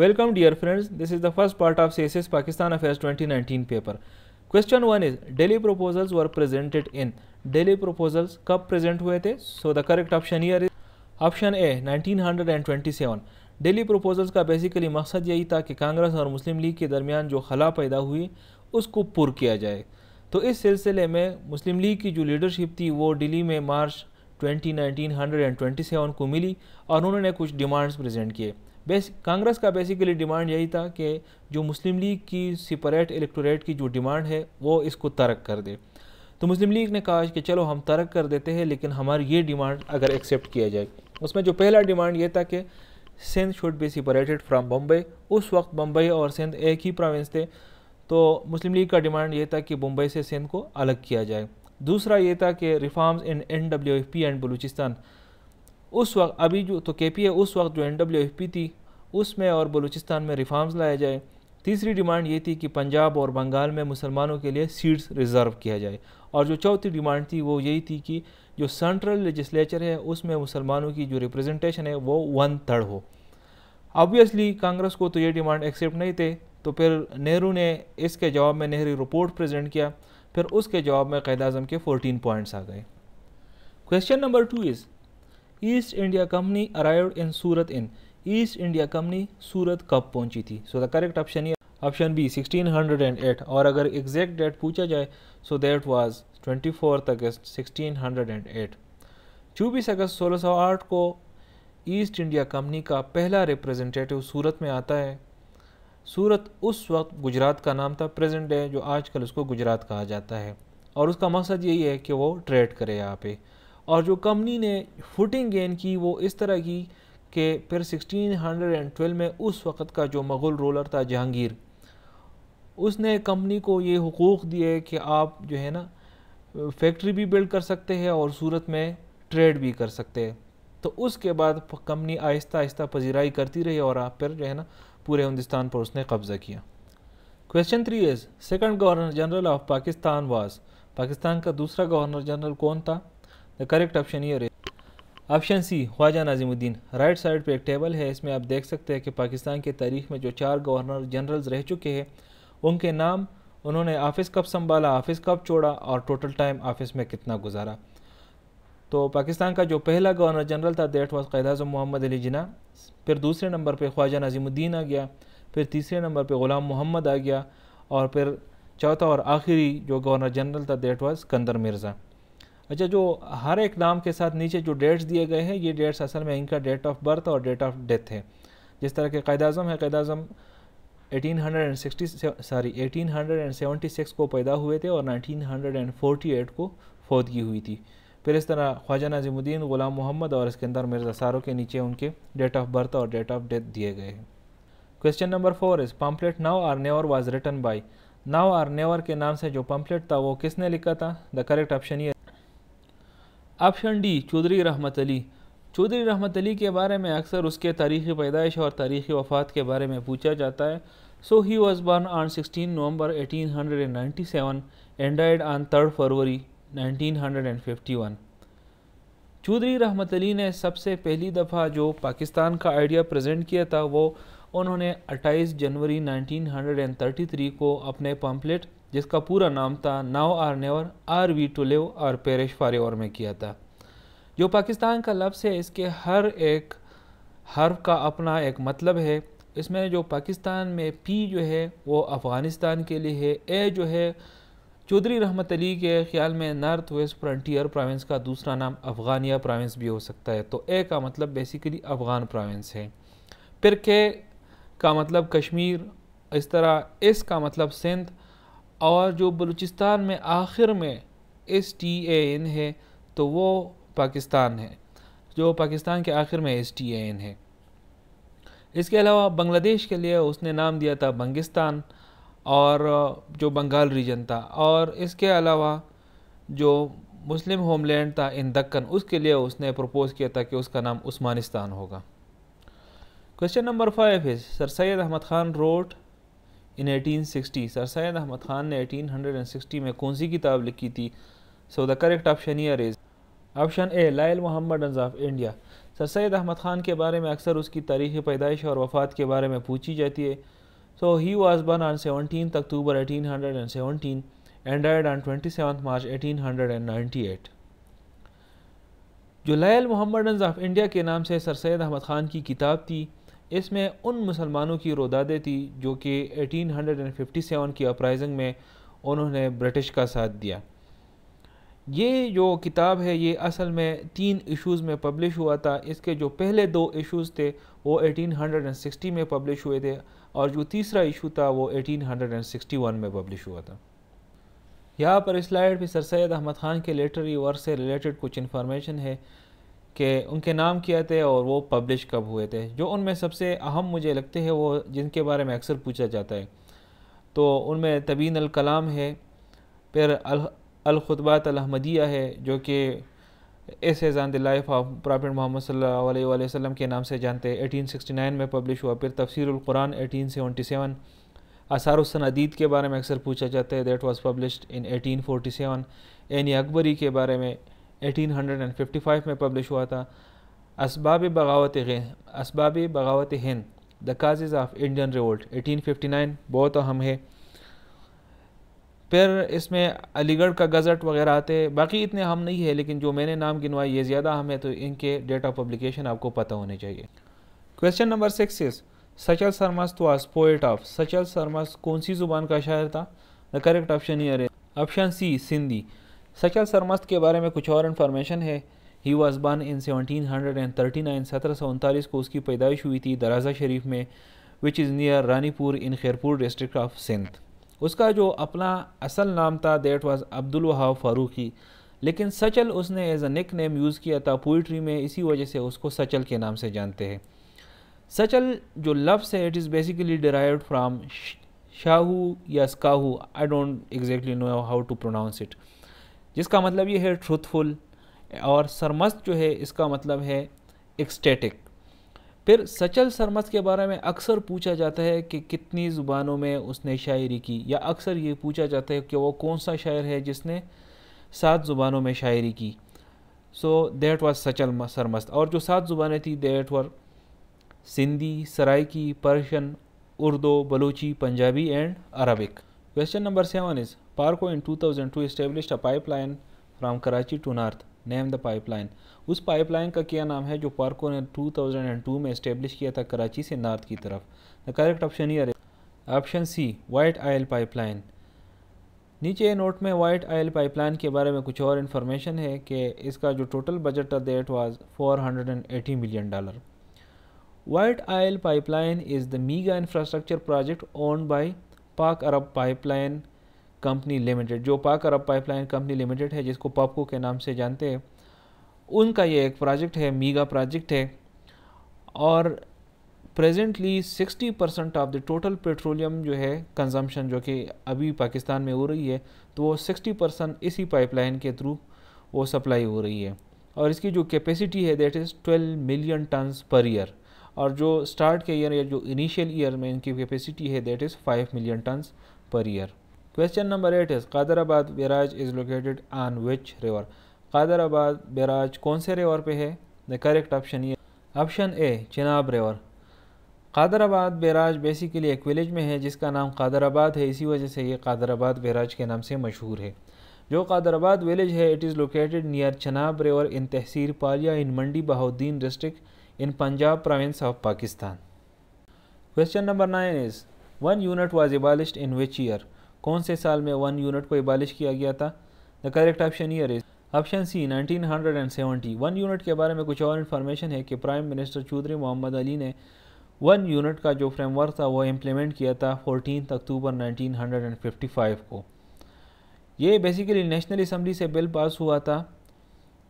Welcome dear friends, this is the first part of CSS Pakistan Affairs 2019 paper. Question one is Delhi proposals were presented in Delhi proposals कब present हुए थे so the correct option here is option A 1927 Delhi proposals का basically मकसद यही था कि कांग्रेस और मुस्लिम league के दरमियान जो खला पैदा हुई उसको पुर किया जाए तो इस सिलसिले में मुस्लिम लीग की जो लीडरशिप थी वो दिल्ली में मार्च 2019 127 को मिली और उन्होंने कुछ डिमांड्स प्रेजेंट किए बेस कांग्रेस का बेसिकली डिमांड यही था कि जो मुस्लिम लीग की सिपरेट इलेक्टोरेट की जो डिमांड है वो इसको तर्क कर दे तो मुस्लिम लीग ने कहा कि चलो हम तर्क कर देते हैं लेकिन हमारी ये डिमांड अगर एक्सेप्ट किया जाए उसमें जो पहला डिमांड ये था कि Sindh should be separated from Bombay उस वक्त बम्बई और सिंध एक ही प्रोविंस थे तो मुस्लिम लीग का डिमांड ये था कि बम्बई से सिंध को अलग किया जाए दूसरा ये था कि reforms in N W F P and Balochistan उस वक्त अभी जो तो के पी उस वक्त जो एन डब्ल्यू एफ पी थी उसमें और बलूचिस्तान में रिफॉर्म्स लाया जाए तीसरी डिमांड ये थी कि पंजाब और बंगाल में मुसलमानों के लिए सीट्स रिज़र्व किया जाए और जो चौथी डिमांड थी वो यही थी कि जो सेंट्रल लेजिस्लेचर है उसमें मुसलमानों की जो रिप्रेजेंटेशन है वो वन थर्ड हो ऑब्वियसली कांग्रेस को तो ये डिमांड एक्सेप्ट नहीं थे तो फिर नेहरू ने इसके जवाब में नेहरू रिपोर्ट प्रजेंट किया फिर उसके जवाब में कैद अजम के 14 पॉइंट्स आ गए question number two is East India Company arrived in Surat in East India Company Surat कब पहुंची थी सो द करेक्ट ऑप्शन ये ऑप्शन बी 1608 और अगर एग्जैक्ट डेट पूछा जाए सो दैट वाज 24 अगस्त 1608 चौबीस अगस्त 1608 को ईस्ट इंडिया कंपनी का पहला रिप्रेजेंटेटिव सूरत में आता है सूरत उस वक्त गुजरात का नाम था प्रेजेंट डे जो आजकल उसको गुजरात कहा जाता है और उसका मकसद यही है कि वो ट्रेड करे यहाँ पे और जो कंपनी ने फुटिंग गेन की वो इस तरह की कि फिर 1612 में उस वक़्त का जो मुग़ल रोलर था जहांगीर उसने कंपनी को ये हकूक़ दिए कि आप जो है ना फैक्ट्री भी बिल्ड कर सकते हैं और सूरत में ट्रेड भी कर सकते हैं तो उसके बाद कंपनी आहिस्ता आहिस्ता पजीराई करती रही और आप फिर जो है ना पूरे हिंदुस्तान पर उसने कब्ज़ा किया question three is second governor general of Pakistan was Pakistan का दूसरा गवर्नर जनरल कौन था द करेक्ट ऑप्शन ये है option C Khawaja Nazimuddin right side पे एक टेबल है इसमें आप देख सकते हैं कि पाकिस्तान की तारीख में जो चार गवर्नर जनरल्स रह चुके हैं उनके नाम उन्होंने ऑफिस कब संभाला ऑफिस कब छोड़ा और टोटल टाइम ऑफिस में कितना गुजारा तो पाकिस्तान का जो पहला गवर्नर जनरल था देट वॉज कैद अजम मोहम्मद अली जिना फिर दूसरे नंबर पर ख्वाजा नाजिमुद्दीन आ गया फिर तीसरे नंबर पर ग़ुलाम मोहम्मद आ गया और फिर चौथा और आखिरी जो गवर्नर जनरल था देट वॉज कंदर मिर्ज़ा अच्छा जो हर एक नाम के साथ नीचे जो डेट्स दिए गए हैं ये डेट्स असल में इनका डेट ऑफ बर्थ और डेट ऑफ डेथ है जिस तरह के कैद अजम है Quaid Azam eighteen hundred and sixty sorry eighteen hundred and seventy six को पैदा हुए थे और nineteen hundred and forty eight को फौदगी हुई थी फिर इस तरह ख्वाजा नाजिमुद्दीन ग़ुलाम मोहम्मद और इसके अंदर मिर्जा सारों के नीचे उनके डेट ऑफ बर्थ और डेट ऑफ डेथ दिए गए हैं question number four is pamphlet now or never was written by now or never के नाम से जो पम्पलेट था वो किसने लिखा था द करेक्ट ऑप्शन ये ऑप्शन डी चौधरी रहमत अली चौधरी रहमत अली के बारे में अक्सर उसके तारीख़ी पैदाइश और तारीख़ी वफ़ात के बारे में पूछा जाता है so he was born on sixteen November 1897 and ninety seven died on third February one Chaudhry Rahmat Ali ने सबसे पहली दफ़ा जो पाकिस्तान का आइडिया प्रजेंट किया था वो उन्होंने 28 जनवरी 1933 को अपने पम्पलेट जिसका पूरा नाम था now or never are we to live और पेरिश फॉर एवर में किया था जो पाकिस्तान का लफ्स है इसके हर एक हर्फ का अपना एक मतलब है इसमें जो पाकिस्तान में पी जो है वो अफ़गानिस्तान के लिए है ए जो है चौधरी रहमत अली के ख्याल में नॉर्थ वेस्ट फ्रंटियर प्रोविंस का दूसरा नाम अफ़गानिया प्रोविंस भी हो सकता है तो ए का मतलब बेसिकली अफ़गान प्रोविंस है फिर के का मतलब कश्मीर इस तरह एस का मतलब सिंध और जो बलूचिस्तान में आखिर में एस टी एन है तो वो पाकिस्तान है जो पाकिस्तान के आखिर में एस टी एन है इसके अलावा बांग्लादेश के लिए उसने नाम दिया था बंगिस्तान और जो बंगाल रीजन था और इसके अलावा जो मुस्लिम होमलैंड था इन दक्कन उसके लिए उसने प्रपोज़ किया था कि उसका नाम उस्मानिस्तान होगा question number five is sir Syed Ahmad Khan wrote in 1860 sir Syed Ahmad Khan ने 1860 में कौन सी किताब लिखी थी so the correct option here is option A loyal Mohammad of India sir Syed Ahmad Khan के बारे में अक्सर उसकी तारीख़ पैदाइश और वफ़ात के बारे में पूछी जाती है so he was born on seventeen October eighteen hundred and seventeen and died on twenty seven March eighteen hundred and ninety eight जो लाइल मोहम्मद ऑफ इंडिया के नाम से सर सैद अहमद ख़ान की किताब थी इसमें उन मुसलमानों की रोदादें थी जो कि 1857 की अपराइजिंग में उन्होंने ब्रिटिश का साथ दिया ये जो किताब है ये असल में तीन इश्यूज़ में पब्लिश हुआ था इसके जो पहले दो इश्यूज़ थे वो 1860 में पब्लिश हुए थे और जो तीसरा इशू था वो 1861 में पब्लिश हुआ था यहाँ पर स्लाइड भी सर सैद अहमद ख़ान के लेटरी वर्क से रिलेटेड कुछ इन्फॉर्मेशन है कि उनके नाम क्या थे और वो पब्लिश कब हुए थे जो उनमें सबसे अहम मुझे लगते हैं वो जिनके बारे में अक्सर पूछा जाता है तो उनमें तबीन कलाम है फिर अल अहमदिया है जो कि essays on the life of prophet Mohammad सल्लल्लाहु अलैहि वसल्लम के नाम से जानते हैं 1869 में पब्लिश हुआ फिर Tafsir ul Quran eighteen seventy seven Asar us Sanadid के बारे में अक्सर पूछा जाता है that was publish in seven Ain Akbari के बारे में 1855 में पब्लिश हुआ था इसबाब Baghawat Asbab Baghawat Hind the causes of Indian revolt 1859 बहुत अहम है फिर इसमें अलीगढ़ का गज़ट वगैरह आते हैं बाकी इतने हम नहीं है लेकिन जो मैंने नाम गिनवाए ये ज़्यादा हम है तो इनके डेट ऑफ पब्लिकेशन आपको पता होने चाहिए क्वेश्चन नंबर सिक्स इज़ सचल शर्मा वाज पोएट ऑफ सचल शर्मा कौन सी ज़ुबान का शायर था द करेक्ट ऑप्शन ये ऑप्शन सी सिंधी सचल सरमस्त के बारे में कुछ और इन्फॉर्मेशन है he was born in seventeen hundred and thirty nine सत्रह सौ उनतालीस को उसकी पैदाइश हुई थी दराजा शरीफ में which is near Ranipur in Khairpur district of Sindh उसका जो अपना असल नाम था देट वाज अब्दुल वहाव फारूकी लेकिन सचल उसने as a nickname use किया था पोइट्री में इसी वजह से उसको सचल के नाम से जानते हैं सचल जो लफ्स है it is basically derive from शाहू या स्काहू I don't exactly know how to pronounce it जिसका मतलब ये है ट्रूथफुल और सरमस्त जो है इसका मतलब है एक्स्टेटिक फिर सचल सरमस्त के बारे में अक्सर पूछा जाता है कि कितनी ज़ुबानों में उसने शायरी की या अक्सर ये पूछा जाता है कि वो कौन सा शायर है जिसने सात ज़ुबानों में शायरी की सो देट वॉज सचल सरमस्त और जो सात ज़ुबानें थी that were Sindhi Saraiki Persian Urdu Balochi Punjabi and Arabic Question number 7 is PARCO in 2002 established a pipeline from Karachi to North. Name the line उस लाइन का क्या नाम है जो पार्को ने 2002 में इस्टेब्लिश किया था कराची से नार्थ की तरफ the correct option here option C white oil line नीचे नोट में वाइट आयल पाइपलाइन के बारे में कुछ और इन्फॉर्मेशन है कि इसका जो टोटल बजट था hundred was 480 million dollar white oil pipeline is the mega infrastructure project own by Pak Arab pipeline company limited जो पाक अरब पाइपलाइन कंपनी लिमिटेड है जिसको पापको के नाम से जानते हैं उनका ये एक प्रोजेक्ट है मीगा प्रोजेक्ट है और presently 60 percent of the total petroleum जो है कंजम्पशन जो कि अभी पाकिस्तान में हो रही है तो वो 60 परसेंट इसी पाइपलाइन के थ्रू वो सप्लाई हो रही है और इसकी जो कैपेसिटी है that is 12 million tons per year और जो स्टार्ट के ईयर या जो इनिशियल ईयर में इनकी कैपेसिटी है that is five million tons per year question number eight is Qadirabad barrage is located on which river Qadirabad barrage कौन से रिवर पे है द करेक्ट ऑप्शन ये option A Chenab river Qadirabad barrage basically एक विलेज में है जिसका नाम कादराबाद है इसी वजह से ये कादराबाद बैराज के नाम से मशहूर है जो कादराबाद विलेज है it is located near Chenab river in tehsil Phalia in Mandi Bahauddin district in Punjab province of Pakistan. Question number 9 is one unit was abolished in which year? कौन से साल में वन यूनिट को abolish किया गया था the correct option here is option C 1970 one unit के बारे में कुछ और इन्फॉर्मेशन है कि प्राइम मिनिस्टर चौधरी मोहम्मद अली ने वन यूनिट का जो फ्रेमवर्क था वो इम्प्लीमेंट किया था फोर्टीन अक्टूबर 1955 को ये बेसिकली नेशनल असम्बली से बिल पास हुआ था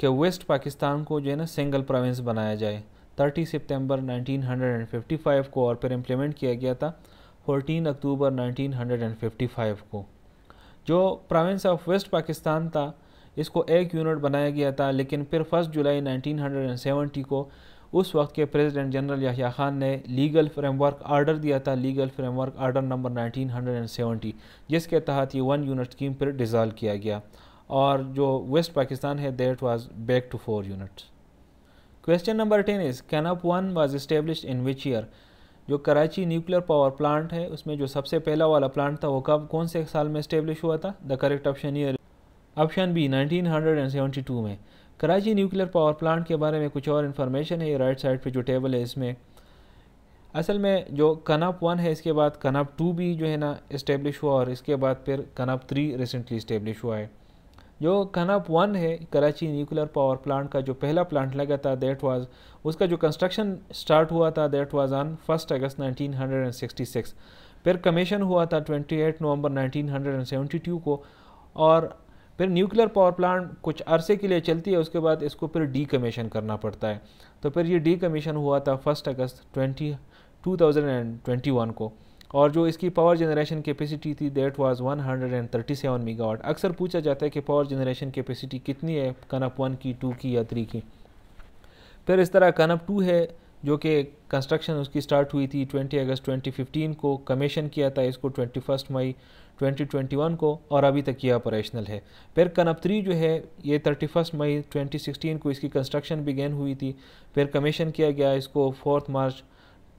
कि वेस्ट पाकिस्तान को जो है ना सिंगल प्रोविंस बनाया जाए 30 सितंबर 1955 को और फिर इम्प्लीमेंट किया गया था 14 अक्टूबर 1955 को जो प्रोविंस ऑफ वेस्ट पाकिस्तान था इसको एक यूनिट बनाया गया था लेकिन फिर फर्स्ट जुलाई 1970 को उस वक्त के प्रेसिडेंट जनरल याहिया खान ने लीगल फ्रेमवर्क आर्डर दिया था लीगल फ्रेमवर्क आर्डर नंबर 1970 जिसके तहत ये वन यूनिट स्कीम पर डिज़ाल्व किया गया और जो वेस्ट पाकिस्तान है that was back to four units question number ten is KANUPP one was establish in which year जो कराची न्यूक्लियर पावर प्लांट है उसमें जो सबसे पहला वाला प्लांट था वो कब कौन से साल में इस्टेब्लिश हुआ था the correct option here option B 1972 में कराची न्यूक्लियर पावर प्लांट के बारे में कुछ और इन्फॉर्मेशन है ये राइट साइड पे जो टेबल है इसमें असल में जो कनाप वन है इसके बाद कनाप टू भी जो है ना इस्टेब्लिश हुआ और इसके बाद फिर कनाप थ्री रिसेंटली इस्टेब्लिश हुआ है जो कनाप वन है कराची न्यूक्लियर पावर प्लांट का जो पहला प्लांट लगा था दैट वाज उसका जो कंस्ट्रक्शन स्टार्ट हुआ था that was on first August 1966 फिर कमीशन हुआ था 28 नवंबर 1972 को और फिर न्यूक्लियर पावर प्लांट कुछ अरसे के लिए चलती है उसके बाद इसको फिर डी कमीशन करना पड़ता है तो फिर ये डी कमीशन हुआ था फर्स्ट अगस्त ट्वेंटी 2021 को और जो इसकी पावर जनरेशन कैपेसिटी थी दैट वाज 137 मेगावाट अक्सर पूछा जाता है कि पावर जनरेशन कैपेसिटी कितनी है कनप वन की टू की या थ्री की फिर इस तरह कनप टू है जो कि कंस्ट्रक्शन उसकी स्टार्ट हुई थी 20 अगस्त 2015 को कमीशन किया था इसको 21 मई 2021 को और अभी तक यह ऑपरेशनल है फिर कनप थ्री जो है ये 31 मई 2016 को इसकी कंस्ट्रक्शन बिगेन हुई थी फिर कमीशन किया गया इसको फोर्थ मार्च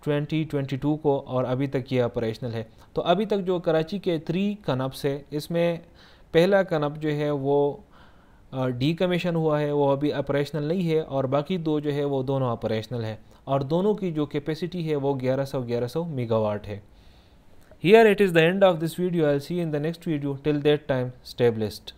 2022 को और अभी तक ये ऑपरेशनल है तो अभी तक जो कराची के थ्री कनप्स है इसमें पहला कनप जो है वो डी कमीशन हुआ है वो अभी ऑपरेशनल नहीं है और बाकी दो जो है वो दोनों ऑपरेशनल है और दोनों की जो कैपेसिटी है वो 1100 1100 मेगावाट है here it is the end of this video I see in the next video till that time स्टेबलिस्ट